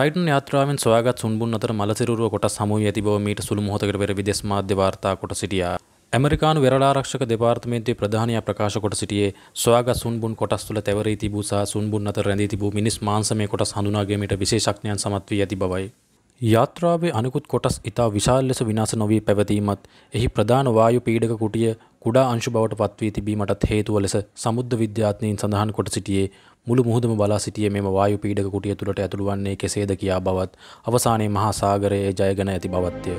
Titan යාත්‍රාවෙන් සොයාගත් සුන්බුන් අතර මලසිරුව කොට සමුහ ඇති බව මීට සුළු මොහොතකට පෙර විදේශ මාධ්‍ය වාර්තා කොට සිටියා. ඇමරිකානු වෙරලාරක්ෂක දෙපාර්තමේන්තුවේ ප්‍රධානියා ප්‍රකාශ කොට සිටියේ සොයාගත් සුන්බුන් කොටස් තුළ තැවරී තිබූ සහ සුන්බුන් අතර රැඳී තිබූ මිනිස් මාංශමය කොටස් හඳුනා ගැනීමට විශේෂඥයන් සමත් වී ඇති බවයි. යාත්‍රාවේ අනිකුත් කොටස් ඉතා විශාල ලෙස විනාශ නොවී පැවතීමත් එහි ප්‍රධාන වායු පීඩක කුටිය කුඩා අංශු බවට පත්වී තිබීමටත් හේතුව ලෙස සමුද්ද විද්‍යාඥයින් සඳහන් කොට සිටියේ මුළු මුහුදම බලා සිටියේ මෙම වායු පීඩක කුටිය තුළට ඇතුළු වන්නේ කෙසේද කියා බවත් අවසානයේ මහා සාගරයේ ජයගෙන ඇති බවත්ය.